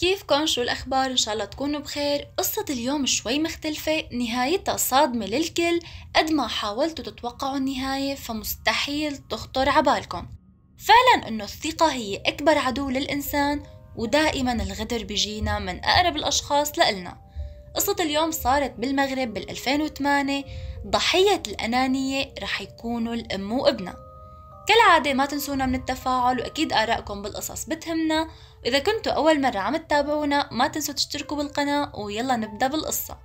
كيفكن شو الأخبار إن شاء الله تكونوا بخير قصة اليوم شوي مختلفة نهايتها صادمة للكل قد ما حاولتوا تتوقعوا النهاية فمستحيل تخطر عبالكم فعلا أنه الثقة هي أكبر عدو للإنسان ودائما الغدر بيجينا من أقرب الأشخاص لإلنا قصة اليوم صارت بالمغرب بال2008 ضحية الأنانية رح يكونوا الأم وابنها كالعادة ما تنسونا من التفاعل وأكيد آرائكم بالقصص بتهمنا وإذا كنتوا أول مرة عم تتابعونا ما تنسوا تشتركوا بالقناة ويلا نبدأ بالقصة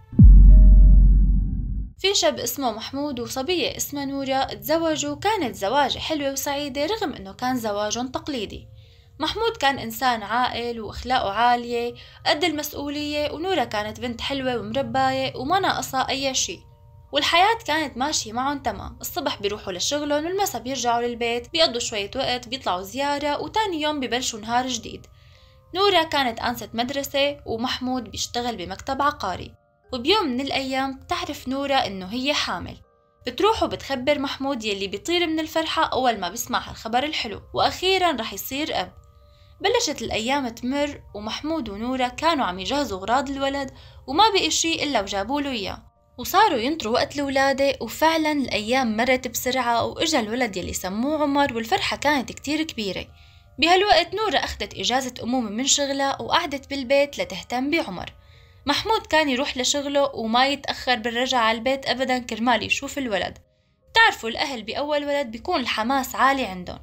في شاب اسمه محمود وصبية اسمها نوريا تزوجوا كانت زواجة حلوة وسعيدة رغم أنه كان زواجهم تقليدي محمود كان إنسان عاقل وأخلاقه عالية قد المسؤولية ونورا كانت بنت حلوة ومرباية وما ناقصها أي شي والحياة كانت ماشية معهم تمام الصبح بيروحوا لشغلهم والمساء بيرجعوا للبيت بيقضوا شوية وقت بيطلعوا زيارة وتاني يوم ببلشوا نهار جديد نورا كانت أنسة مدرسة ومحمود بيشتغل بمكتب عقاري وبيوم من الأيام بتعرف نورا إنه هي حامل بتروح وبتخبر محمود يلي بيطير من الفرحة أول ما بيسمع هالخبر الحلو وأخيرا رح يصير أب بلشت الأيام تمر ومحمود ونورا كانوا عم يجهزوا أغراض الولد وما بقي شي إلا وجابوا له إياه وصاروا ينطروا وقت الولادة وفعلا الأيام مرت بسرعة وإجا الولد يلي سموه عمر والفرحة كانت كتير كبيرة بهالوقت نورة أخذت إجازة أمومة من شغلها وقعدت بالبيت لتهتم بعمر محمود كان يروح لشغله وما يتأخر بالرجعة على البيت أبدا كرمال يشوف الولد بتعرفوا الأهل بأول ولد بيكون الحماس عالي عندهم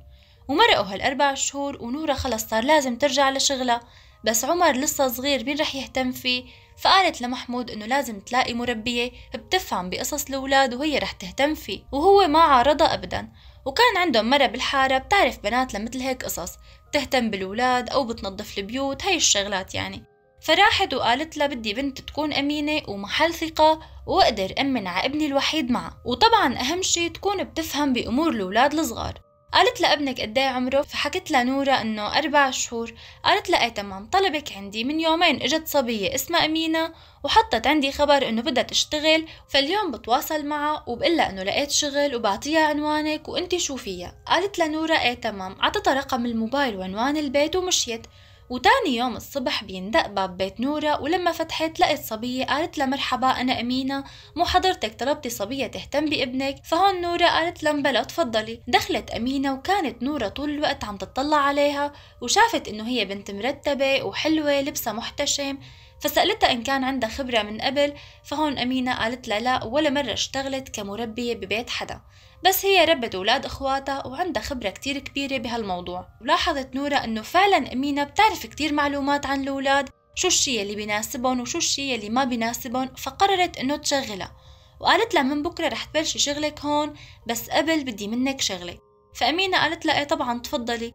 ومرقوا هالأربع شهور ونورة خلص صار لازم ترجع لشغلها بس عمر لسه صغير مين رح يهتم فيه فقالت لمحمود انه لازم تلاقي مربية بتفهم بقصص الأولاد وهي رح تهتم فيه وهو ما عارضها أبدا وكان عندهم مرة بالحارة بتعرف بنات لمثل هيك قصص بتهتم بالولاد أو بتنظف البيوت هاي الشغلات يعني فراحت وقالت لها بدي بنت تكون أمينة ومحل ثقة وأقدر أمن على ابني الوحيد معه وطبعا أهم شي تكون بتفهم بأمور الأولاد الصغار قالت لابنك قد ايه عمره فحكت لها نورة انه اربع شهور قالت لها ايه تمام طلبك عندي من يومين اجت صبية اسمها امينة وحطت عندي خبر انه بدها تشتغل فاليوم بتواصل معها وبقول لها انه لقيت شغل وبعطيها عنوانك وانت فيها قالت لها نورة ايه تمام عطتها رقم الموبايل وعنوان البيت ومشيت وتاني يوم الصبح بيندق باب بيت نورا ولما فتحت لقت صبية قالت لها مرحبا أنا أمينة مو حضرتك طلبتي صبية تهتم بابنك فهون نورا قالت لها بلا تفضلي دخلت أمينة وكانت نورا طول الوقت عم تطلع عليها وشافت إنه هي بنت مرتبة وحلوة لبسها محتشم فسألتها إن كان عندها خبرة من قبل فهون أمينة قالت لها لا ولا مرة اشتغلت كمربية ببيت حدا بس هي ربت أولاد إخواتها وعندها خبرة كتير كبيرة بهالموضوع ولاحظت نورة أنه فعلا أمينة بتعرف كتير معلومات عن الأولاد شو الشي اللي بيناسبهم وشو الشي اللي ما بيناسبهم فقررت أنه تشغلها وقالت لها من بكرة رح تبلشي شغلك هون بس قبل بدي منك شغلة فأمينة قالت لها ايه طبعا تفضلي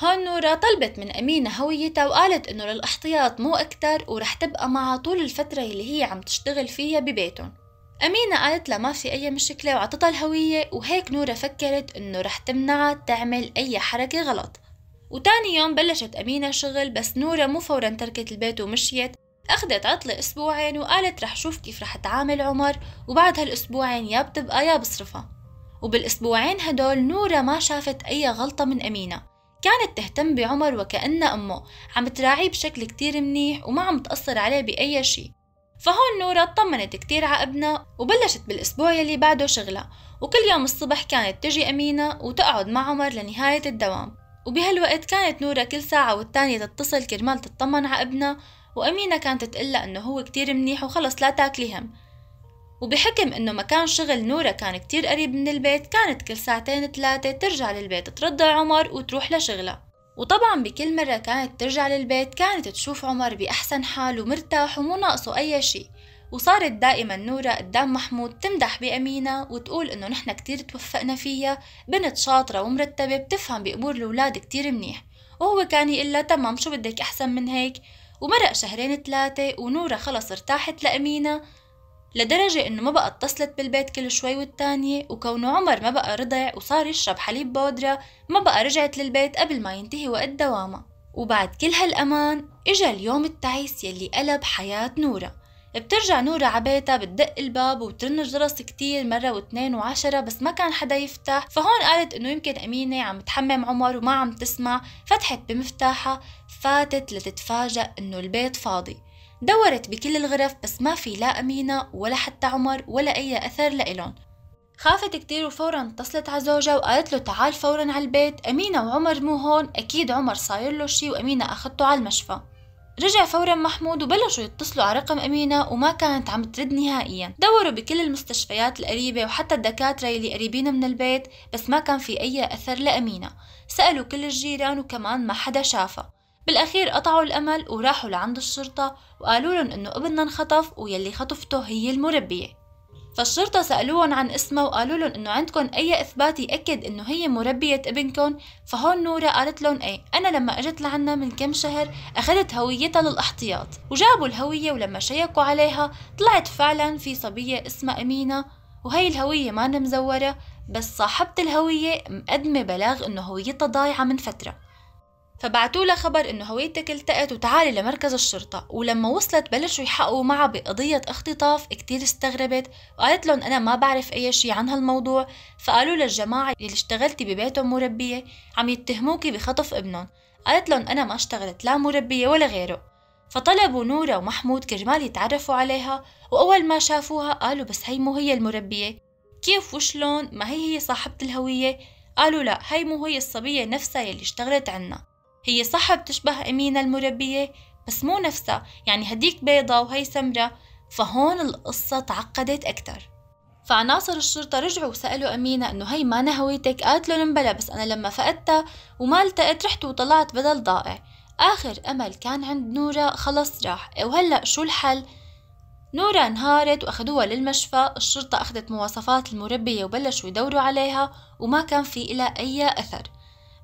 هون نورا طلبت من أمينة هويتها وقالت إنه للاحتياط مو أكتر ورح تبقى معها طول الفترة اللي هي عم تشتغل فيها ببيتهم أمينة قالت لها ما في أي مشكلة وعطتها الهوية وهيك نورا فكرت إنه رح تمنعها تعمل أي حركة غلط وتاني يوم بلشت أمينة شغل بس نورا مو فورا تركت البيت ومشيت أخدت عطلة أسبوعين وقالت رح شوف كيف رح تعامل عمر وبعد هالأسبوعين يا بتبقى يا بصرفها وبالأسبوعين هدول نورا ما شافت أي غلطة من أمينة كانت تهتم بعمر وكأن أمه عم تراعيه بشكل كتير منيح وما عم تأثر عليه بأي شي فهون نورا طمنت كتير عابنها وبلشت بالأسبوع يلي بعده شغلها وكل يوم الصبح كانت تجي أمينة وتقعد مع عمر لنهاية الدوام وبهالوقت كانت نورا كل ساعة والتانية تتصل كرمال تطمن عابنها وأمينة كانت تقلها إنه هو كتير منيح وخلص لا تاكلي هم وبحكم انه مكان شغل نورة كان كتير قريب من البيت كانت كل ساعتين ثلاثة ترجع للبيت ترضع عمر وتروح لشغلها وطبعا بكل مرة كانت ترجع للبيت كانت تشوف عمر بأحسن حال ومرتاح ومو ناقصه أي شي وصارت دائما نورة قدام محمود تمدح بأمينة وتقول إنه نحن كتير توفقنا فيها بنت شاطرة ومرتبة بتفهم بأمور الأولاد كتير منيح وهو كان يقلا تمام شو بدك أحسن من هيك ومرق شهرين ثلاثة ونورة خلص ارتاحت لأمينة لدرجة إنه ما بقى اتصلت بالبيت كل شوي والتانية وكونه عمر ما بقى رضع وصار يشرب حليب بودرة ما بقى رجعت للبيت قبل ما ينتهي وقت دوامها وبعد كل هالأمان إجا اليوم التعيس يلي قلب حياة نورة بترجع نورة عبيتها بتدق الباب وبترن الجرس كتير مرة واتنين وعشرة بس ما كان حدا يفتح فهون قالت انه يمكن أمينة عم تحمم عمر وما عم تسمع فتحت بمفتاحها فاتت لتتفاجأ انه البيت فاضي دورت بكل الغرف بس ما في لا أمينة ولا حتى عمر ولا أي أثر لإلهم خافت كتير وفورا اتصلت على زوجها وقالت له تعال فورا على البيت أمينة وعمر مو هون أكيد عمر صاير له شي وأمينة أخدته على المشفى رجع فورا محمود وبلشوا يتصلوا على رقم أمينة وما كانت عم ترد نهائيا دوروا بكل المستشفيات القريبة وحتى الدكاترة اللي قريبين من البيت بس ما كان في أي أثر لأمينة سألوا كل الجيران وكمان ما حدا شافها بالأخير قطعوا الأمل وراحوا لعند الشرطة وقالوا لهم إنه ابننا انخطف ويلي خطفته هي المربية فالشرطة سألوهم عن اسمه وقالوا لهم إنه عندكم أي إثبات يأكد إنه هي مربية ابنكم فهون نورا قالت لهم إيه أنا لما أجت لعنا من كم شهر أخذت هويتها للاحتياط وجابوا الهوية ولما شيكوا عليها طلعت فعلا في صبية اسمها أمينة وهي الهوية ما مزورة بس صاحبة الهوية مقدمة بلاغ إنه هويتها ضايعة من فترة فبعتوا له خبر انه هويتك التقت وتعالي لمركز الشرطة ولما وصلت بلشوا يحققوا معها بقضية اختطاف كتير استغربت وقالت لهم انا ما بعرف اي شي عن هالموضوع فقالوا للجماعة اللي اشتغلتي ببيتهم مربية عم يتهموكي بخطف ابنهم قالت لهم انا ما اشتغلت لا مربية ولا غيره فطلبوا نورا ومحمود كرمال يتعرفوا عليها واول ما شافوها قالوا بس هي مو هي المربية كيف وشلون ما هي هي صاحبة الهوية قالوا لا هي مو هي الصبية نفسها يلي اشتغلت عنا هي صح بتشبه أمينة المربية بس مو نفسها يعني هديك بيضة وهي سمرة فهون القصة تعقدت أكتر فعناصر الشرطة رجعوا وسألوا أمينة إنه هي ما هويتك قالت له بلا بس أنا لما فقدتها وما التقت رحت وطلعت بدل ضائع آخر أمل كان عند نورا خلص راح وهلأ شو الحل؟ نورا انهارت وأخدوها للمشفى الشرطة أخذت مواصفات المربية وبلشوا يدوروا عليها وما كان في إلها أي أثر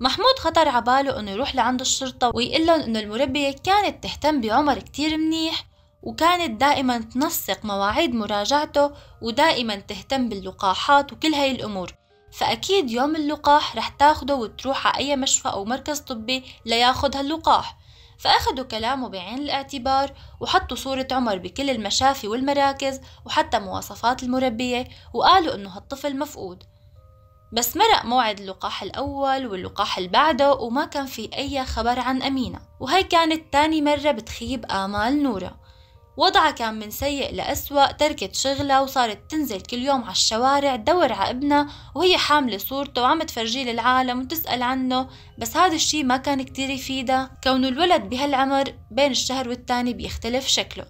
محمود خطر عباله انه يروح لعند الشرطة ويقلن انه المربية كانت تهتم بعمر كتير منيح وكانت دائما تنسق مواعيد مراجعته ودائما تهتم باللقاحات وكل هاي الامور فأكيد يوم اللقاح رح تاخده وتروح على أي مشفى أو مركز طبي لياخد هاللقاح فأخدوا كلامه بعين الاعتبار وحطوا صورة عمر بكل المشافي والمراكز وحتى مواصفات المربية وقالوا إنه هالطفل مفقود بس مرق موعد اللقاح الأول واللقاح اللي بعده وما كان في أي خبر عن أمينة وهي كانت تاني مرة بتخيب آمال نورة وضعها كان من سيء لأسوأ تركت شغلها وصارت تنزل كل يوم على الشوارع تدور على ابنها وهي حاملة صورته وعم تفرجيه للعالم وتسأل عنه بس هذا الشي ما كان كتير يفيدها كون الولد بهالعمر بين الشهر والتاني بيختلف شكله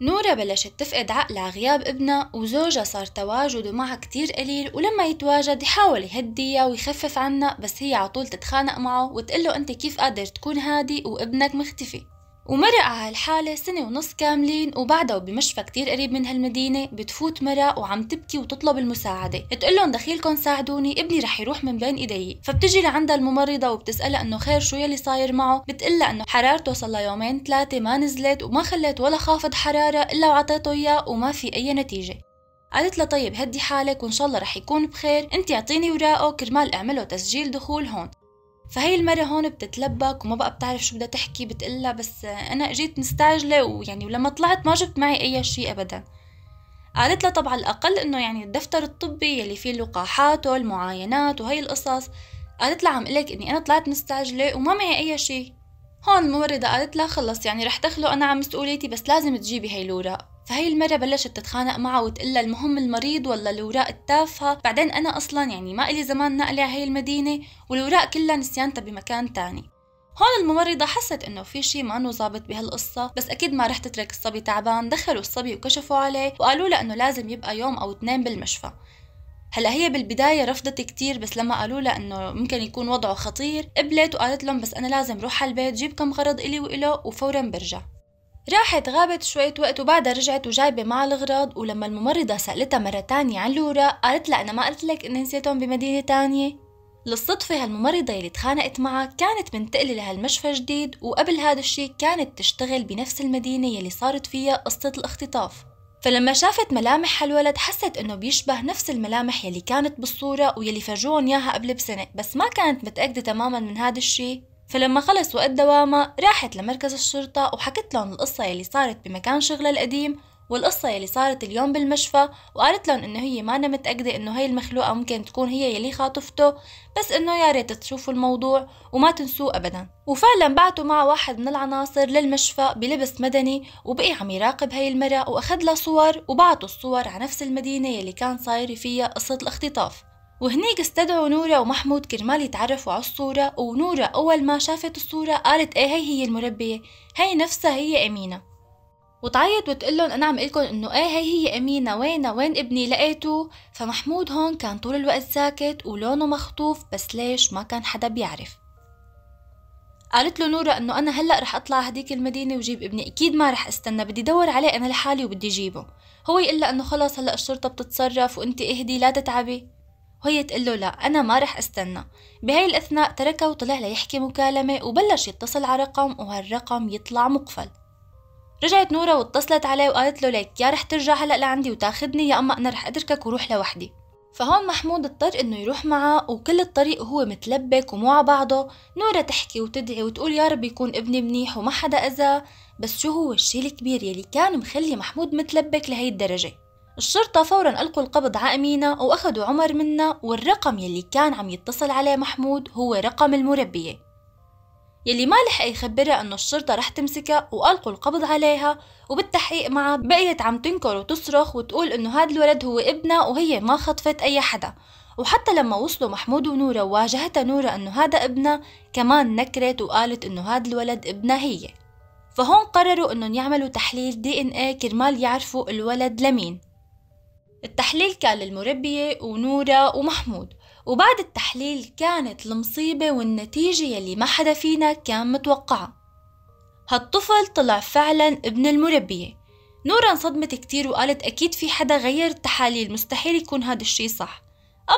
نورا بلشت تفقد عقلها غياب ابنها وزوجها صار تواجده معها كتير قليل ولما يتواجد يحاول يهديها ويخفف عنها بس هي عطول تتخانق معه وتقله انت كيف قادر تكون هادي وابنك مختفي ومرق على هالحالة سنة ونص كاملين وبعدها وبمشفى كتير قريب من هالمدينة بتفوت مرا وعم تبكي وتطلب المساعدة بتقلن دخيلكن ساعدوني ابني رح يروح من بين ايدي فبتجي لعندها الممرضة وبتسألها انه خير شو يلي صاير معه بتقلها انه حرارته صار يومين ثلاثة ما نزلت وما خلت ولا خافض حرارة الا وعطيته اياه وما في اي نتيجة قالت له طيب هدي حالك وان شاء الله رح يكون بخير انت اعطيني وراقه كرمال اعمله تسجيل دخول هون فهي المرة هون بتتلبك وما بقى بتعرف شو بدها تحكي بتقلها بس أنا اجيت مستعجلة ويعني ولما طلعت ما جبت معي أي شيء أبدا قالت لها طبعا الأقل إنه يعني الدفتر الطبي يلي فيه لقاحاته المعاينات وهي القصص قالت لها عم قلك إني أنا طلعت مستعجلة وما معي أي شيء هون الممرضة قالت لها خلص يعني رح تخلق أنا عم مسؤوليتي بس لازم تجيبي هي الورق فهي المرة بلشت تتخانق معه وتقلها المهم المريض ولا الأوراق التافهة بعدين أنا أصلا يعني ما إلي زمان نقلة على هي المدينة والأوراق كلها نسيانتها بمكان تاني هون الممرضة حست انه في شي ما انه ظابط بهالقصة بس اكيد ما رح تترك الصبي تعبان دخلوا الصبي وكشفوا عليه وقالوا له انه لازم يبقى يوم او اتنين بالمشفى هلا هي بالبداية رفضت كتير بس لما قالوا لها انه ممكن يكون وضعه خطير قبلت وقالت لهم بس انا لازم روح على البيت جيب كم غرض الي وإله وفورا برجع راحت غابت شوية وقت وبعدها رجعت وجايبة معها الغراض ولما الممرضة سألتها مرة تانية عن الوراق قالت لها أنا ما قلت لك إني نسيتهم بمدينة تانية للصدفة هالممرضة اللي تخانقت معها كانت منتقلة لهالمشفى جديد وقبل هذا الشي كانت تشتغل بنفس المدينة يلي صارت فيها قصة الاختطاف فلما شافت ملامح هالولد حست انه بيشبه نفس الملامح يلي كانت بالصورة ويلي فرجوهم ياها قبل بسنة بس ما كانت متأكدة تماما من هذا الشي فلما خلص وقت دوامها راحت لمركز الشرطة وحكت لهم القصة يلي صارت بمكان شغلها القديم والقصة يلي صارت اليوم بالمشفى وقالت لهم انه هي ما أنا متأكدة انه هي المخلوقة ممكن تكون هي يلي خاطفته بس انه يا ريت تشوفوا الموضوع وما تنسوه ابدا وفعلا بعتوا مع واحد من العناصر للمشفى بلبس مدني وبقي عم يراقب هي المرأة واخد لها صور وبعتوا الصور على نفس المدينة يلي كان صاير فيها قصة الاختطاف وهنيك استدعوا نورا ومحمود كرمال يتعرفوا على الصورة ونورا أول ما شافت الصورة قالت إيه هي هي المربية هي نفسها هي أمينة وتعيط وتقلن أنا عم قلكن إنه إيه هي هي أمينة وين وين ابني لقيته فمحمود هون كان طول الوقت ساكت ولونه مخطوف بس ليش ما كان حدا بيعرف قالت له نورة إنه أنا هلأ رح أطلع هديك المدينة وجيب ابني أكيد ما رح استنى بدي دور عليه أنا لحالي وبدي جيبه هو يقول إنه خلص هلأ الشرطة بتتصرف وأنت اهدي لا تتعبي وهي تقول له لا أنا ما رح استنى بهاي الأثناء تركها وطلع ليحكي مكالمة وبلش يتصل على رقم وهالرقم يطلع مقفل رجعت نورة واتصلت عليه وقالت له ليك يا رح ترجع هلأ لعندي وتاخدني يا أما أنا رح أتركك وروح لوحدي فهون محمود اضطر انه يروح معه وكل الطريق هو متلبك ومو على بعضه نورة تحكي وتدعي وتقول يا رب يكون ابني منيح وما حدا اذى بس شو هو الشي الكبير يلي كان مخلي محمود متلبك لهي الدرجه الشرطة فورا ألقوا القبض على أمينة وأخذوا عمر منا والرقم يلي كان عم يتصل عليه محمود هو رقم المربية يلي ما لحق يخبرها أنه الشرطة رح تمسكها وألقوا القبض عليها وبالتحقيق معها بقيت عم تنكر وتصرخ وتقول أنه هذا الولد هو ابنها وهي ما خطفت أي حدا وحتى لما وصلوا محمود ونورة وواجهتها نورة أنه هذا ابنها كمان نكرت وقالت أنه هذا الولد ابنها هي فهون قرروا أنهم يعملوا تحليل دي ان اي كرمال يعرفوا الولد لمين التحليل كان للمربية ونورة ومحمود وبعد التحليل كانت المصيبة والنتيجة يلي ما حدا فينا كان متوقعها هالطفل طلع فعلا ابن المربية نورا انصدمت كتير وقالت أكيد في حدا غير التحاليل مستحيل يكون هذا الشي صح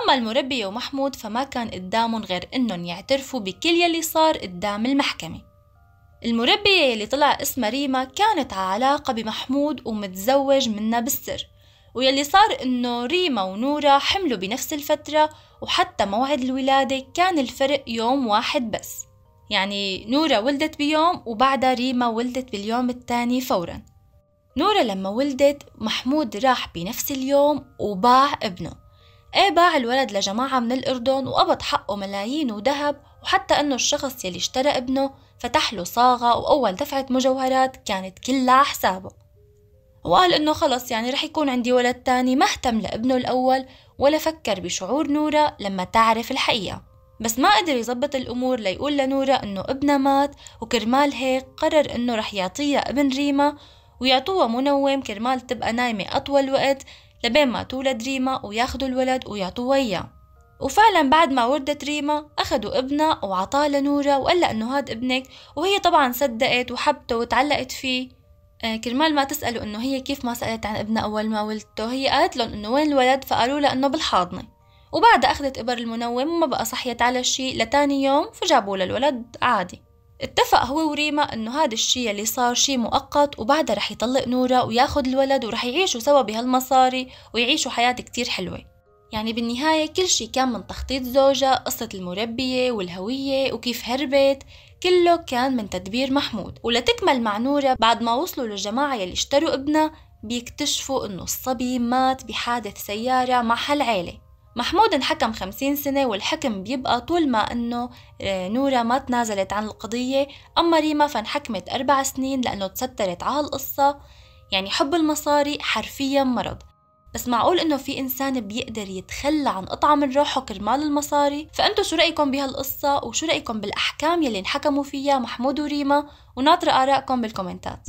أما المربية ومحمود فما كان قدامهم غير إنهم يعترفوا بكل يلي صار قدام المحكمة المربية يلي طلع اسمها ريما كانت على علاقة بمحمود ومتزوج منها بالسر ويلي صار إنه ريما ونورا حملوا بنفس الفترة وحتى موعد الولادة كان الفرق يوم واحد بس يعني نورا ولدت بيوم وبعدها ريما ولدت باليوم الثاني فورا نورا لما ولدت محمود راح بنفس اليوم وباع ابنه ايه باع الولد لجماعة من الأردن وقبض حقه ملايين وذهب وحتى أنه الشخص يلي اشترى ابنه فتح له صاغة وأول دفعة مجوهرات كانت كلها حسابه وقال إنه خلص يعني رح يكون عندي ولد تاني ما اهتم لابنه الأول ولا فكر بشعور نورا لما تعرف الحقيقة بس ما قدر يزبط الأمور ليقول لنورا إنه ابنها مات وكرمال هيك قرر إنه رح يعطيها ابن ريما ويعطوها منوم كرمال تبقى نايمة أطول وقت لبين ما تولد ريما وياخدوا الولد ويعطوها إياه وفعلا بعد ما وردت ريما أخدوا ابنها وعطاه لنورا وقال لها إنه هاد ابنك وهي طبعا صدقت وحبته وتعلقت فيه آه، كرمال ما تسألوا إنه هي كيف ما سألت عن ابنها أول ما ولدته هي قالت لهم إنه وين الولد فقالوا لها إنه بالحاضنة وبعدها أخذت إبر المنوم وما بقى صحيت على الشيء لتاني يوم فجابوا للولد عادي اتفق هو وريما انه هذا الشي اللي صار شي مؤقت وبعدها رح يطلق نورا وياخد الولد ورح يعيشوا سوا بهالمصاري ويعيشوا حياة كتير حلوة يعني بالنهاية كل شي كان من تخطيط زوجها قصة المربية والهوية وكيف هربت كله كان من تدبير محمود ولتكمل مع نورة بعد ما وصلوا للجماعة يلي اشتروا ابنها بيكتشفوا انه الصبي مات بحادث سيارة مع هالعيلة محمود انحكم خمسين سنة والحكم بيبقى طول ما انه آه، نورة ما تنازلت عن القضية اما ريما فانحكمت اربع سنين لانه تسترت على القصة يعني حب المصاري حرفيا مرض بس معقول انه في انسان بيقدر يتخلى عن قطعه من روحه كرمال المصاري فانتو شو رايكم بهالقصه وشو رايكم بالاحكام يلي انحكموا فيها محمود وريما وناطره ارائكم بالكومنتات